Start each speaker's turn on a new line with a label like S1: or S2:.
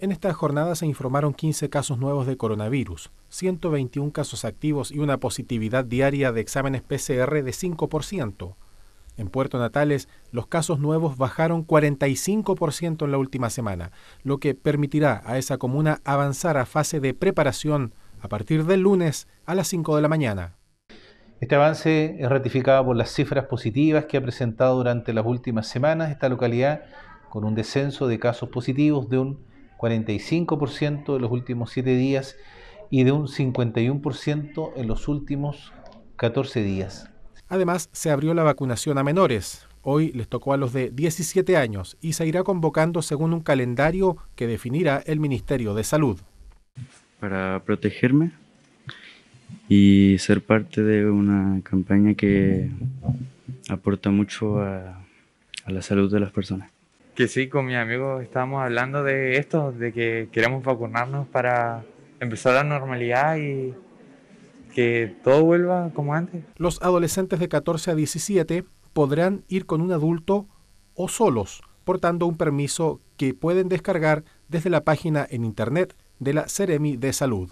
S1: En esta jornada se informaron 15 casos nuevos de coronavirus, 121 casos activos y una positividad diaria de exámenes PCR de 5%. En Puerto Natales, los casos nuevos bajaron 45% en la última semana, lo que permitirá a esa comuna avanzar a fase de preparación a partir del
S2: lunes a las 5 de la mañana. Este avance es ratificado por las cifras positivas que ha presentado durante las últimas semanas esta localidad, con un descenso de casos positivos de un 45% en los últimos 7 días y de un 51% en los últimos 14 días. Además, se abrió la vacunación
S1: a menores. Hoy les tocó a los de 17 años y se irá convocando según un calendario que definirá el Ministerio de Salud.
S3: Para protegerme y ser parte de una campaña que aporta mucho a la salud de las personas
S4: que sí, con mi amigos estábamos hablando de esto, de que queremos vacunarnos para empezar la normalidad y que todo vuelva como antes. Los adolescentes de 14 a 17
S1: podrán ir con un adulto o solos, portando un permiso que pueden descargar
S2: desde la página en internet de la Ceremi de Salud.